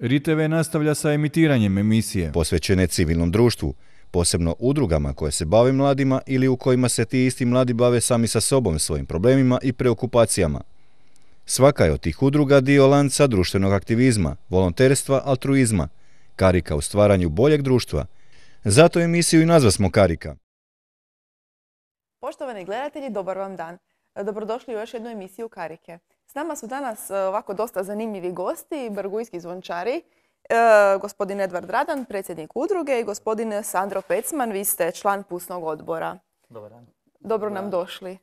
Riteve nastavlja sa emitiranjem emisije posvećene civilnom društvu, posebno udrugama koje se bave mladima ili u kojima se ti isti mladi bave sami sa sobom, svojim problemima i preokupacijama. Svaka je od tih udruga dio lanca društvenog aktivizma, volonterstva, altruizma, karika u stvaranju boljeg društva. Zato emisiju i smo Karika. Poštovani gledatelji, dobar vam dan. Dobrodošli u još jednu emisiju Karike. S nama su danas e, ovako dosta zanimljivi gosti, Brgujski zvončari, e, gospodin Edvard Radan, predsjednik udruge i gospodin Sandro Pecman, vi ste član Pusnog odbora. Dobar Dobro nam došli. E,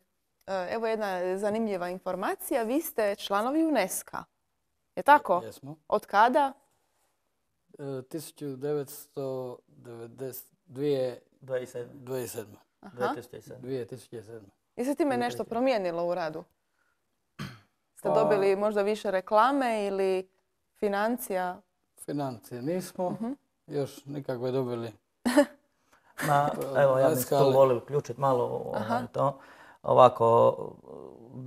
evo jedna zanimljiva informacija, vi ste članovi UNESCO. Je tako? Jesmo. Od kada? 1927. 2007. 2007. Jesi ti me nešto promijenilo u radu? Ste pa- dobili možda više reklame ili financija? Financije nismo, mhm. još nikakve dobili. ma evo, ja bih to volio uključiti malo ovaj, Ovako,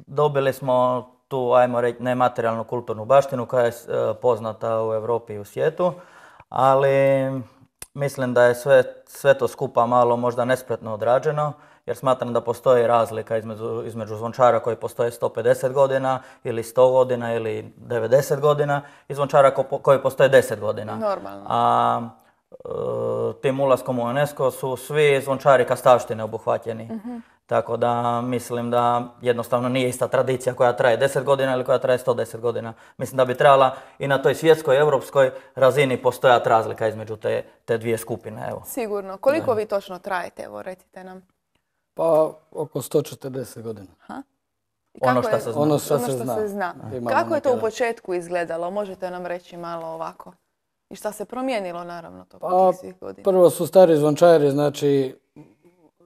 dobili smo tu, ajmo reći, nematerijalnu kulturnu baštinu koja je e, poznata u Europi i u svijetu, ali Mislim da je sve, sve to skupa malo možda nespretno odrađeno, jer smatram da postoji razlika između, između zvončara koji postoje 150 godina ili 100 godina ili 90 godina i zvončara koji postoje 10 godina. Normalno. A, Eh, tim ulaskom u UNESCO su svi zvončari kastavštine obuhvaćeni. Mhm. Tako da mislim da jednostavno nije ista tradicija koja traje 10 godina ili koja traje 110 godina. Mislim da bi trebala i na toj svjetskoj, europskoj razini postojati razlika između te, dvije skupine. Evo. Sigurno. Koliko vi točno trajete? Evo, recite nam. Pa oko 140 godina. ono što se zna. Ono što ono se zna. Kako je to u početku izgledalo? Možete nam reći malo ovako? I šta se promijenilo, naravno, to pa, godina? Prvo su stari zvončari, znači,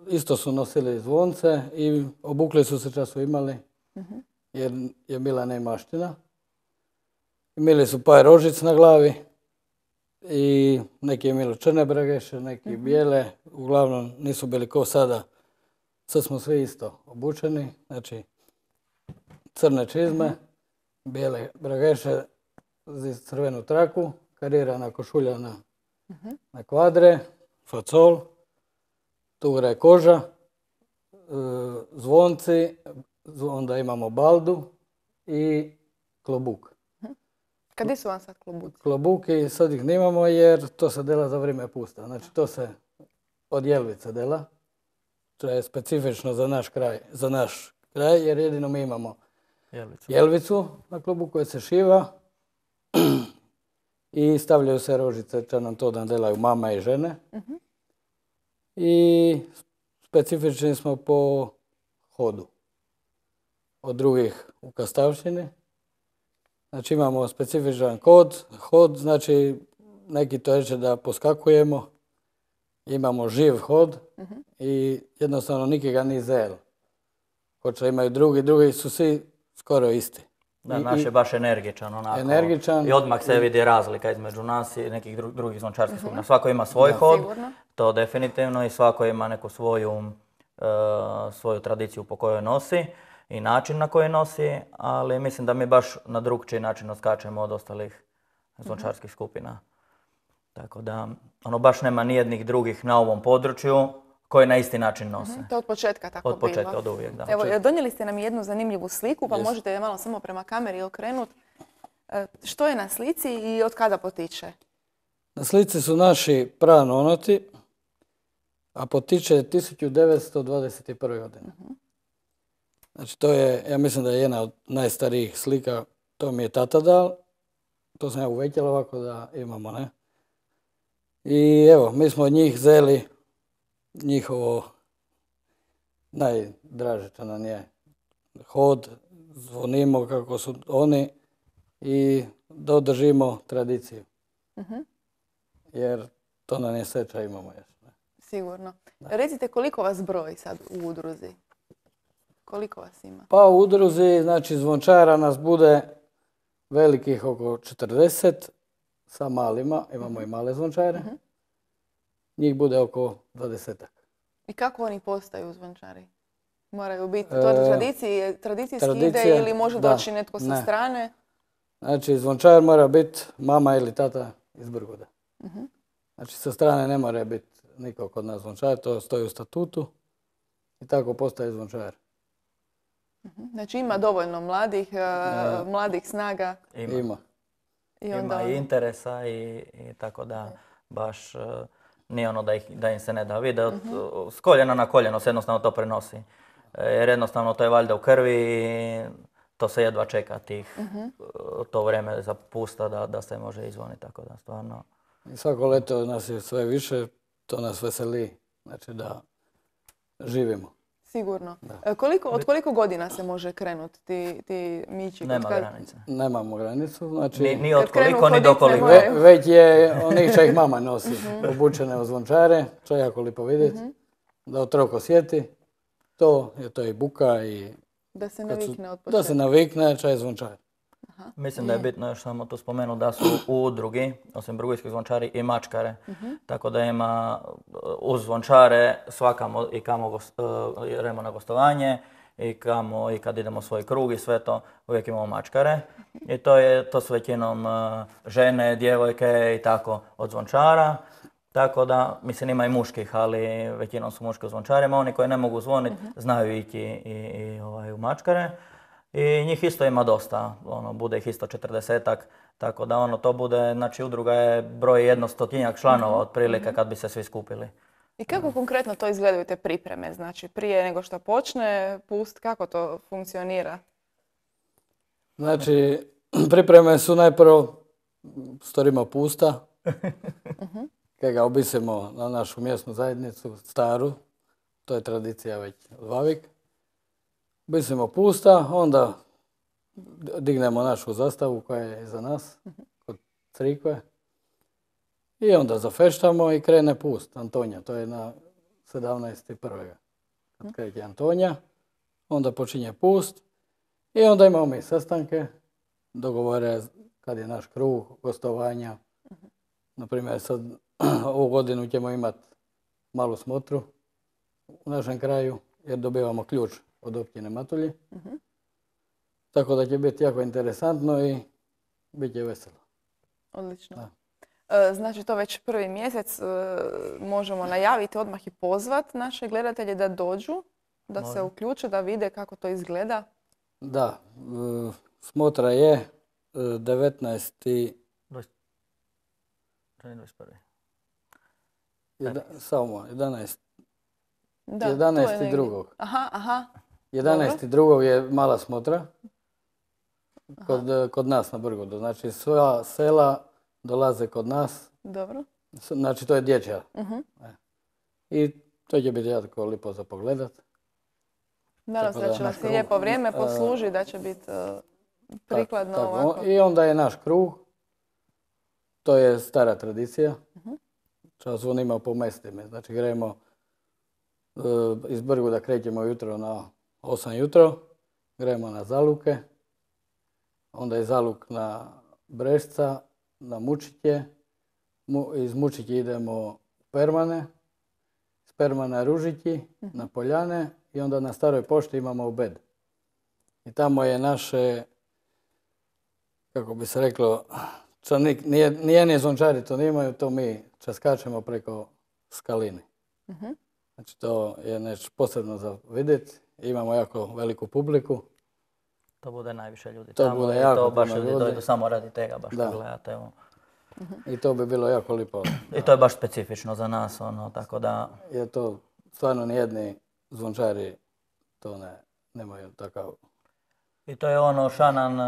isto su nosili zvonce i obukli su se čas su imali, mhm. jer je bila nemaština. Imili su par rožic na glavi i neki je imali črne bregeše, neki mhm. bijele. Uglavnom nisu bili ko sada. Sad smo svi isto obučeni, znači crne čizme, mhm. bijele bregeše, crvenu traku karirana košulja na, mhm. na kvadre, facol, tura je koža, e, zvonci, onda imamo baldu i klobuk. Mhm. Kada su vam sad klobuci? Klobuki sad ih nemamo jer to se dela za vrijeme pusta. Znači to se od jelvice dela. To je specifično za naš kraj, za naš kraj jer jedino mi imamo jelvicu, na klubu koja se šiva i stavljaju se rožice nam to dan delaju mama i žene. Mhm. I specifični smo po hodu od drugih u Kastavštini. Znači imamo specifičan kod, hod, znači neki to reče da poskakujemo, imamo živ hod mhm. i jednostavno nikega ni zel. Hoće imaju drugi, drugi su svi skoro isti. Da, naš je baš energičan onako. Energičan. I odmah se vidi razlika između nas i nekih drugih zvončarskih skupina. Mhm. Svako ima svoj hod, to definitivno, i svako ima neku svoju, uh, svoju tradiciju po kojoj nosi i način na koji nosi, ali mislim da mi baš na drugčiji način odskačemo od ostalih mhm. zvončarskih skupina. Tako da, ono baš nema nijednih drugih na ovom području, koje na isti način mhm, nose. to od početka tako bilo. Od početka, od uvijek, da. Evo, donijeli ste nam jednu zanimljivu sliku, pa možete je malo samo prema kameri okrenuti. E, što je na slici i od kada potiče? Na slici su naši pranonoti, a potiče 1921. godine. Mhm. Znači, to je, ja mislim da je jedna od najstarijih slika, to mi je tata dal, to sam ja uvećala ovako da imamo, ne? I evo, mi smo od njih zeli njihovo najdraže to nam je hod, zvonimo kako su oni i da održimo tradiciju. Mhm. Jer to nam je sreća imamo Sigurno. Recite koliko vas broji sad u udruzi? Koliko vas ima? Pa u udruzi, znači zvončara nas bude velikih oko 40 sa malima, imamo i mhm. male zvončare. Mhm njih bude oko dvadesetak. I kako oni postaju zvončari? Moraju biti to e, tradicijski ide ili može doći netko sa strane? Znači, zvončar mora biti mama ili tata iz Brgoda. Mhm. Znači, sa strane ne mora biti niko kod nas zvončar, to stoji u statutu i tako postaje zvončar. Mhm. Znači, ima dovoljno mladih, e, mladih snaga? Ima. Ima. I onda... interesa i, tako da baš... E, nije ono da, da im se ne da vide, od, s koljena na koljeno se jednostavno to prenosi. E, jer jednostavno to je valjda u krvi i to se jedva čeka tih, e, to vrijeme za pusta da, da se može izvoniti, tako da stvarno... svako leto nas je sve više, to nas veseli, znači da živimo. Sigurno. E, koliko, od koliko godina se može krenuti ti, ti mići? Nema kad... granice. Nemamo granicu, znači... Ni, ni od koliko, ni dokoliko. već je onih čak ih mama nosi, mhm. obučene u zvončare, Čaj jako lipo vidjeti, mhm. da otroko sjeti. To je to i buka i... Da se navikne od Da se navikne, čaj zvončar. Aha. Mislim da je bitno još samo to spomenuti da su u drugi, osim Drugjski zvončari, i mačkare. Mhm. Tako da ima uz zvončare svakamo i kamo gost, e, idemo na gostovanje i kamo i kad idemo u svoj krug i sve to, uvijek imamo mačkare. I to, je, to su većinom e, žene, djevojke i tako od zvončara. Tako da, mislim, ima i muških, ali većinom su muški u zvončarima. Oni koji ne mogu zvoniti, mhm. znaju ići i, i, ovaj, u mačkare. I njih isto ima dosta, ono, bude ih isto četrdesetak tako da ono to bude, znači udruga je broj jednostotinjak članova otprilike kad bi se svi skupili. I kako konkretno to izgledaju te pripreme? Znači prije nego što počne pust, kako to funkcionira? Znači pripreme su najprvo storimo pusta, mhm. kada ga obisimo na našu mjesnu zajednicu, staru, to je tradicija već od Vavik. Obisimo pusta, onda dignemo našu zastavu koja je iza nas, kod crikve. I onda zafeštamo i krene pust Antonja, to je na 17.1. Kad kreće Antonija, onda počinje pust i onda imamo mi sastanke, dogovore kad je naš kruh, gostovanja. Naprimjer, sad ovu godinu ćemo imati malu smotru u našem kraju jer dobivamo ključ od općine Matulji. Tako da će biti jako interesantno i bit će veselo. Odlično. E, znači to već prvi mjesec e, možemo najaviti odmah i pozvat naše gledatelje da dođu, da se uključe, da vide kako to izgleda. Da, e, smotra je 19. Samo, 11. Da, 11. Je Aha, aha. 11. je mala smotra kod, nas na Brgodu. Znači sva sela dolaze kod nas. Dobro. Znači to je dječja. Mhm. E. I to će biti jako lijepo za pogledat. Nadam se da će vas lijepo vrijeme e, posluži, da će biti e, prikladno ovako. I onda je naš kruh. To je stara tradicija. Uh-huh. Čas ima Znači gremo iz Brgu da krećemo jutro na 8 jutro. Gremo na Zaluke onda je zaluk na Brešca, na Mučitje, iz Mučitje idemo u Permane, s Permana ružiti, mhm. na Poljane i onda na Staroj pošti imamo Obed. I tamo je naše, kako bi se reklo, čanik, nije, ni zončari to nemaju, to mi časkačemo preko skaline. Mhm. Znači to je nešto posebno za vidjeti. Imamo jako veliku publiku to bude najviše ljudi to tamo. Bude to baš ljudi dojdu samo radi tega, baš pogledate mhm. I to bi bilo jako lipo. I to je baš specifično za nas, ono, tako da... Je to, stvarno nijedni zvončari to ne, nemaju takav i to je ono, Šanan,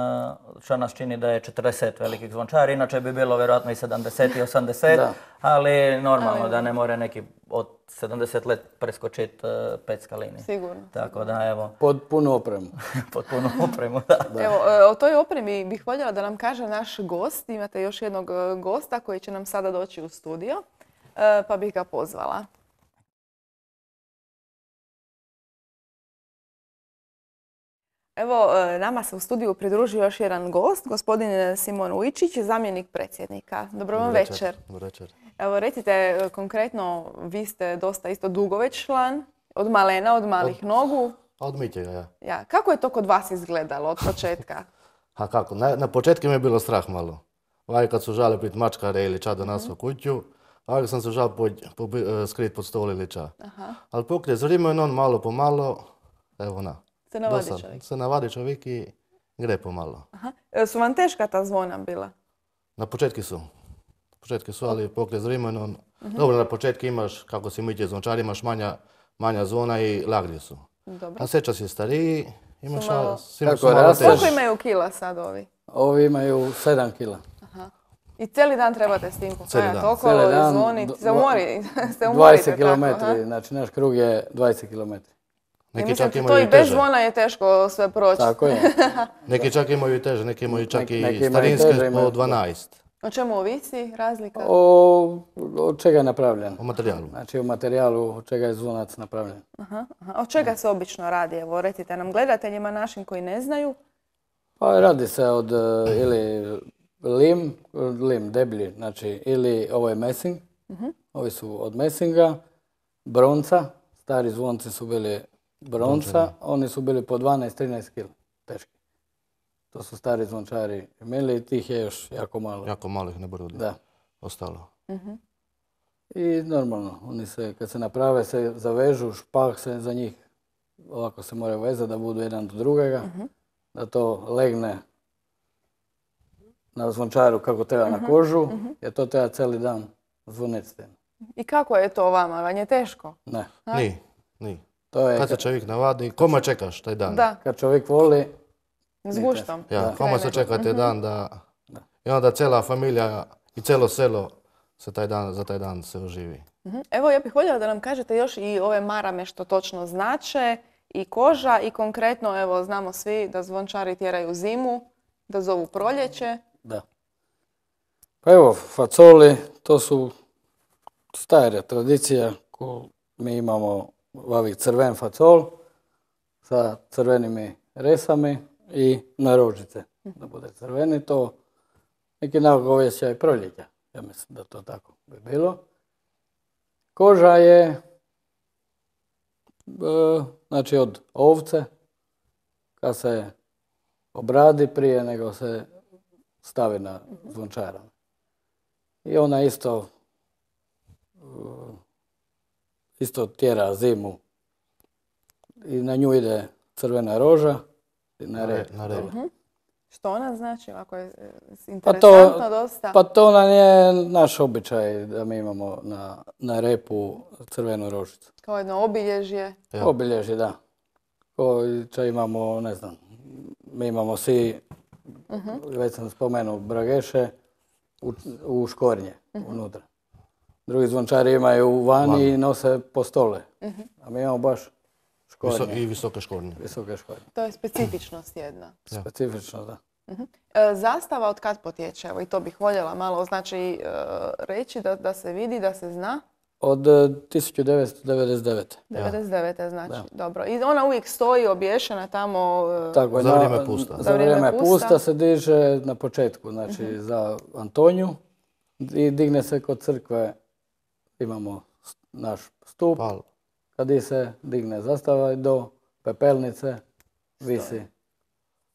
e, nas čini da je 40 velikih zvončara, inače bi bilo vjerojatno i 70 i 80, ali normalno da ne ono- more neki od 70 let preskočiti uh, e, pet skalini. Sigurno. Tako da, evo. Pod punu opremu. Pod punu opremu, da. Evo, e, o toj opremi bih voljela da nam kaže naš gost. Imate još jednog gosta koji će nam sada doći u studio, pa bih ga pozvala. Evo, e, nama se u studiju pridružio još jedan gost, gospodin Simon Ujčić, zamjenik predsjednika. Dobro vam večer. Dobro večer. Evo, recite e, konkretno, vi ste dosta isto dugo već član, od malena, od malih nogu. Od mitjega, ja. ja. Kako je to kod vas izgledalo od početka? A kako, na, početku mi je bilo strah malo. Vaj kad su žali pit mačkare ili ča na mhm. u kuću, ali ovaj, sam se žal e, skrit pod stol ili ča. Ali pokrije je on malo po malo, evo na se navadi čovjek. Se navadi čovjek i gre pomalo. Aha. E, su vam teška ta zvona bila? Na početki su. Na početki su, ali pokle s vremenom. Mhm. Dobro, na početku imaš, kako si miđe zvončar, imaš manja, manja zvona i lagri su. Dobro. A sve si stariji, imaš Koliko imaju kila sad ovi? Ovi imaju 7 kila. Aha. I cijeli dan trebate s tim pokajati okolo, zvoniti, se umori. 20 km, znači naš krug je 20 km. Neki e, čak to i, bez zvona je teško sve proći. Tako je. neki čak imaju i teže, neki imaju čak i starinske po 12. O čemu ovisi razlika? O, od čega je napravljen. O materijalu. Znači o materijalu od čega je zvonac napravljen. Aha, Od čega se obično radi? Evo, recite nam gledateljima našim koji ne znaju. Pa radi se od e, ili lim, lim deblji, znači ili ovo je mesing, mhm. ovi su od mesinga, bronca, stari zvonci su bili bronca, oni su bili po 12-13 kg teški. To su stari zvončari imeli i tih je još jako malo. Jako malo ih ne brudi Da. Ostalo. Mhm. I normalno, oni se, kad se naprave, se zavežu, špah se za njih ovako se moraju vezati da budu jedan do drugega, mhm. da to legne na zvončaru kako treba na mhm. kožu, jer to treba cijeli dan zvoniti I kako je to vama? Vam je teško? Ne. Ni, ni. To je Kad se čovjek navadi, koma čekaš taj dan? Da. kad čovjek voli, S guštom. Ja, koma se čeka taj mhm. dan da... I onda cijela familija i cijelo selo se taj dan, za taj dan se oživi. Mhm. Evo, ja bih voljela da nam kažete još i ove marame što točno znače i koža i konkretno, evo, znamo svi da zvončari tjeraju zimu, da zovu proljeće. da. Pa evo, facoli, to su stara tradicija koju mi imamo Vavi crven facol sa crvenimi resami i narožice da bude crveni. To neki navog ovjećaj proljeća. Ja mislim da to tako bi bilo. Koža je e, znači od ovce kad se obradi prije nego se stavi na zvončara. I ona isto e, isto tjera zimu i na nju ide crvena roža i na red. Na red. Mhm. Što ona znači, ako je interesantno pa to, dosta? Pa to nam je naš običaj da mi imamo na, repu crvenu rožicu. Kao jedno obilježje? Obilježje, da. imamo, ne znam, mi imamo svi, mhm. već sam spomenuo, brageše u, škornje, mhm. unutra. Drugi zvončari imaju vani, i nose po stole. Mhm. A mi imamo baš škornje. I visoke škornje. Visoke škornje. To je specifičnost jedna. Specifično, da. Mhm. E, zastava od kad potječe? Evo i to bih voljela malo znači e, reći da, se vidi, da se zna. Od 1999. E, 99. znači, dobro. I ona uvijek stoji obješena tamo... Tako, za vrijeme pusta. Za vrijeme pusta. se diže na početku, znači mhm. za Antonju i digne se kod crkve imamo naš stup, kad se digne zastava do pepelnice visi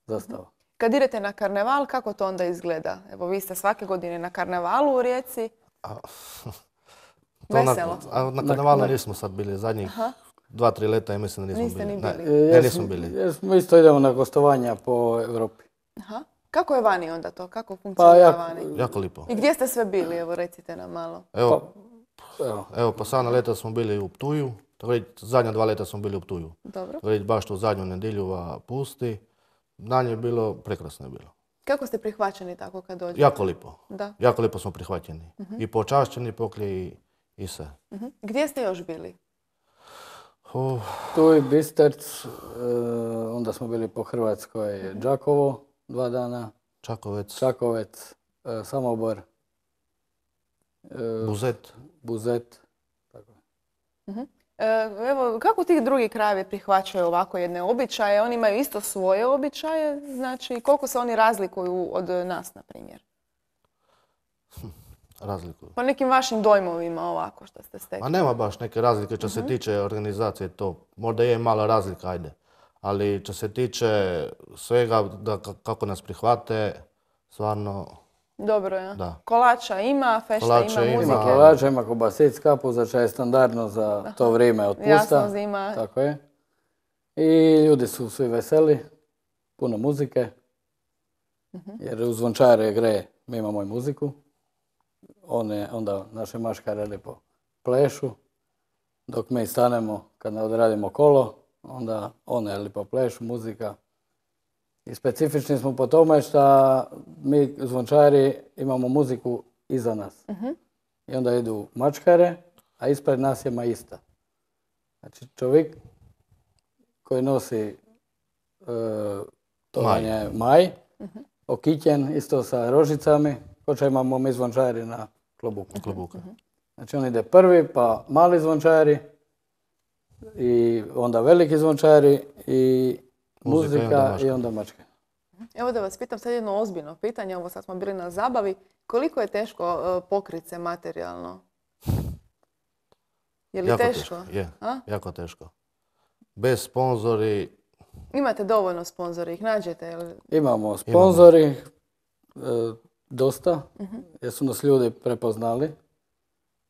zastava. Kad idete na karneval, kako to onda izgleda? Evo, vi ste svake godine na karnevalu u Rijeci. Veselo. Na, a na karnevalu nismo sad bili, zadnjih dva, tri leta, ja mislim da nismo bili. Ne, e, nismo bili. Jer isto idemo na gostovanja po Europi. Aha. Kako je vani onda to? Kako funkcionira pa, vani? Jako lipo. I gdje ste sve bili? Evo, recite nam malo. Evo, pa, Evo, evo pa leta smo bili u Ptuju. zadnja dva leta smo bili u Ptuju. Dobro. baš u zadnju nedjelju pusti. Dan je bilo, prekrasno je bilo. Kako ste prihvaćeni tako kad dođete? Jako lipo. Da. Jako lipo smo prihvaćeni. Mhm. I počašćeni poklje i, i sve. Mhm. Gdje ste još bili? U Tu Bisterc, e, onda smo bili po Hrvatskoj Đakovo dva dana. Čakovec. Čakovec, e, Samobor. E, Buzet. Buzet. Mhm. E, evo, kako ti drugi krajevi prihvaćaju ovako jedne običaje? Oni imaju isto svoje običaje, znači koliko se oni razlikuju od nas, na primjer? Hm, razlikuju. Po nekim vašim dojmovima ovako što ste stekli. Pa nema baš neke razlike što se mhm. tiče organizacije to. Možda je mala razlika, ajde. Ali što se tiče svega, kako nas prihvate, stvarno dobro je. Kolača ima, fešta ima, muzike. Ima, kolača ima kobasic, čaj je standardno za to vrijeme od pusta. Jasno, zima. Tako je. I ljudi su svi veseli, puno muzike. Mhm. Jer u zvončare gre, mi imamo i muziku. One, onda naše maškare lijepo plešu. Dok mi stanemo, kad ne odradimo kolo, onda one lijepo plešu, muzika. I specifični smo po tome što mi zvončari imamo muziku iza nas. Mhm. I onda idu mačkare, a ispred nas je majista, Znači čovjek koji nosi uh, maj, maj mhm. okićen isto sa rožicami, ko imamo mi zvončari na klobuku. Mhm. Znači on ide prvi, pa mali zvončari, i onda veliki zvončari i Muzika, i onda mačke. Evo da vas pitam sad jedno ozbiljno pitanje, ovo sad smo bili na zabavi. Koliko je teško e, pokrit se materijalno? Je li teško? jako teško. Bez sponzori... Imate dovoljno sponzori, ih nađete? Imamo sponzori, e, dosta, mhm. jer su nas ljudi prepoznali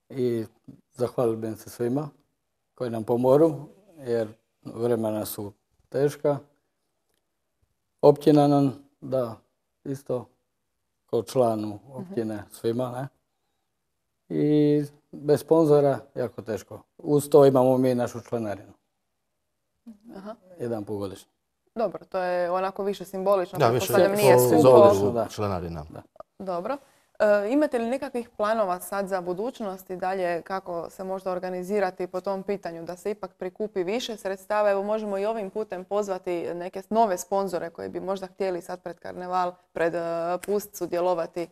i zahvalili bi se svima koji nam pomoru, jer vremena su teška općina nam da isto kao članu općine mhm. svima, ne? I bez sponzora jako teško. Uz to imamo mi našu članarinu. Mhm, Jedan po Dobro, to je onako više simbolično. Da, više nije skupo. Da, članarina. Da. Dobro. E, imate li nekakvih planova sad za budućnost i dalje kako se možda organizirati po tom pitanju da se ipak prikupi više sredstava? Evo možemo i ovim putem pozvati neke nove sponzore koji bi možda htjeli sad pred karneval, pred e, pust sudjelovati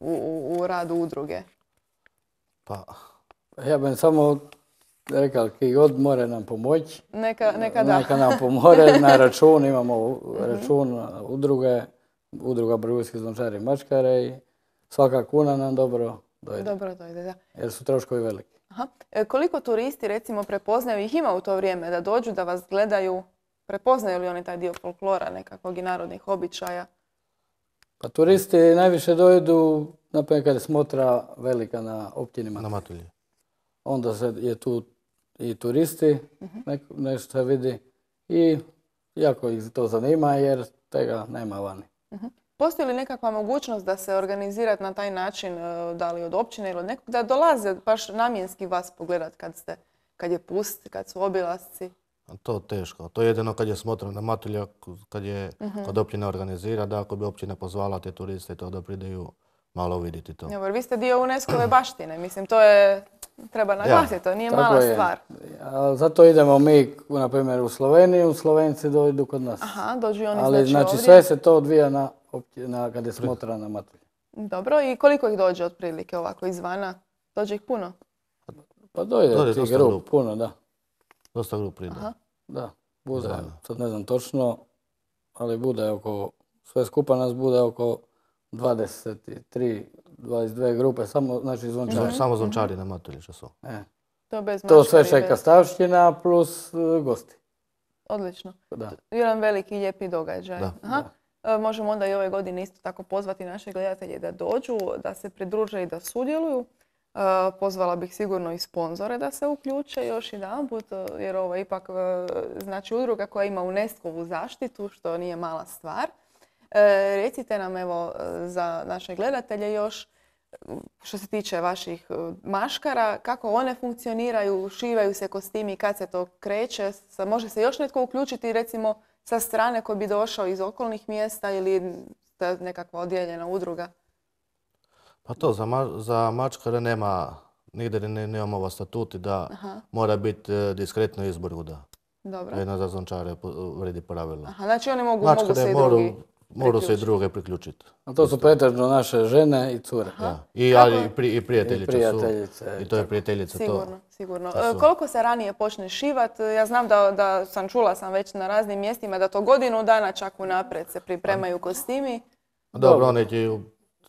u, radu udruge. Pa, ja bih samo rekao, ki god nam pomoći. Neka, da. Neka nam pomore na račun, imamo mhm. račun udruge, udruga Brugovski zvončari Mačkare i svaka kuna nam dobro dojde. Dobro dojde, da. Jer su troškovi veliki. E, koliko turisti recimo prepoznaju ih ima u to vrijeme da dođu da vas gledaju? Prepoznaju li oni taj dio folklora nekakvog i narodnih običaja? Pa turisti najviše dojdu naprimjer kad je smotra velika na općinima. Onda se je tu i turisti, mhm. nešto se vidi i jako ih to zanima jer tega nema vani. Mhm. Postoji li nekakva mogućnost da se organizirati na taj način, e, da li od općine ili od nekog, da dolaze baš namjenski vas pogledat kad, ste, kad je pust, kad su obilasci? To je teško. To je jedino kad je smotro na matulja, kad, je, mhm. kod općina organizira, da ako bi općina pozvala te turiste to da pridaju malo vidjeti to. Dobro, vi ste dio unesco baštine, mislim, to je, treba naglasiti, to nije mala stvar. zato idemo mi, na primjer, u Sloveniju, Slovenci dođu kod nas. Aha, dođu oni Ali, znači, znači sve se to odvija na na, kada je smotra na matulje. Dobro, i koliko ih dođe otprilike ovako izvana? Dođe ih puno? Pa dođe, dođe grup, puno, da. Dosta grup Aha. Da, bude, sad ne znam točno, ali bude oko, sve skupa nas bude oko 23, 22 grupe, samo, znači zvončari. Samo mhm. zvončari na matulje što su. E. To, bez to sve šeka stavština plus e, gosti. Odlično. Da. Jedan veliki lijepi događaj. E, možemo onda i ove godine isto tako pozvati naše gledatelje da dođu, da se pridruže i da sudjeluju. E, pozvala bih sigurno i sponzore da se uključe još jedan put, e, jer ovo je ipak znači udruga koja ima unesco zaštitu, što nije mala stvar. Recite nam evo za naše gledatelje još što se tiče vaših maškara, kako one funkcioniraju, šivaju se kostimi, kad se to kreće, može se još netko uključiti recimo sa strane koji bi došao iz okolnih mjesta ili nekakva odjeljena udruga? Pa to, za, za mačkare nema, nigdje ne, nemamo ova statuti da mora biti e, diskretno izbor da Dobro. Jedna za zončare vredi pravilo. Aha, znači oni mogu, mogu se i drugi. Morao se i druge priključiti. A to su pretežno naše žene i cure. I, ali, i, prijateljice su. I to je prijateljica. Sigurno, to. sigurno. Koliko se ranije počne šivat? Ja znam da, da sam čula sam već na raznim mjestima da to godinu dana čak unaprijed se pripremaju kostimi. Dobro, one će,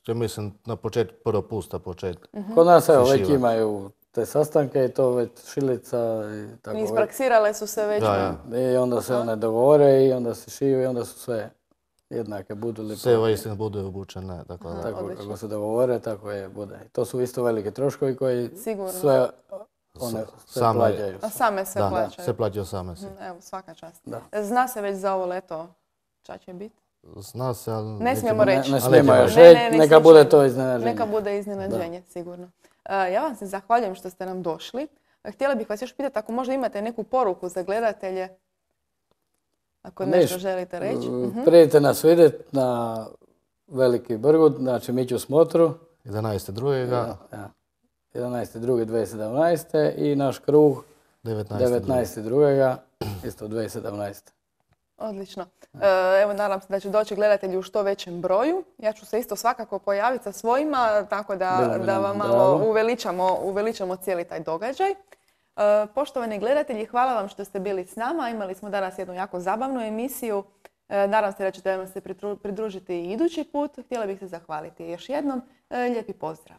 će mislim, na početku prvo pusta početku. Mhm. Kod nas evo, već imaju te sastanke i to već šilica i tako. Ispraksirale su se već. I onda se one dogovore i onda se šive i onda su sve jednake budu li... Sve ova istina budu obučene, dakle... tako odlično. kako se dogovore, tako je, bude. To su isto velike troškovi koji Sigurno. sve one se same, plađaju. A same se plaćaju. Da, se plaćaju same se, Evo, svaka čast. E, zna se već za ovo leto čak će biti? Zna se, ali... Ne smijemo reći. Ne, ne smijemo još reći, neka bude to iznenađenje. Neka bude iznenađenje, sigurno. E, ja vam se zahvaljujem što ste nam došli. Htjela bih vas još pitati ako možda imate neku poruku za gledatelje ako nešto želite reći. E, mhm. Prijedite nas vidjeti na Veliki Brgut, znači Miću Smotru. 11.2. 11.2.2017. I naš krug 19.2. Isto 2017. Odlično. E, evo, nadam se da će doći gledatelji u što većem broju. Ja ću se isto svakako pojaviti sa svojima, tako da, da vam malo uveličamo cijeli taj događaj. Eh, poštovani gledatelji, hvala vam što ste bili s nama. Imali smo danas jednu jako zabavnu emisiju. Eh, nadam se da ćete se pridružiti i idući put. Htjela bih se zahvaliti još jednom. Eh, lijepi pozdrav!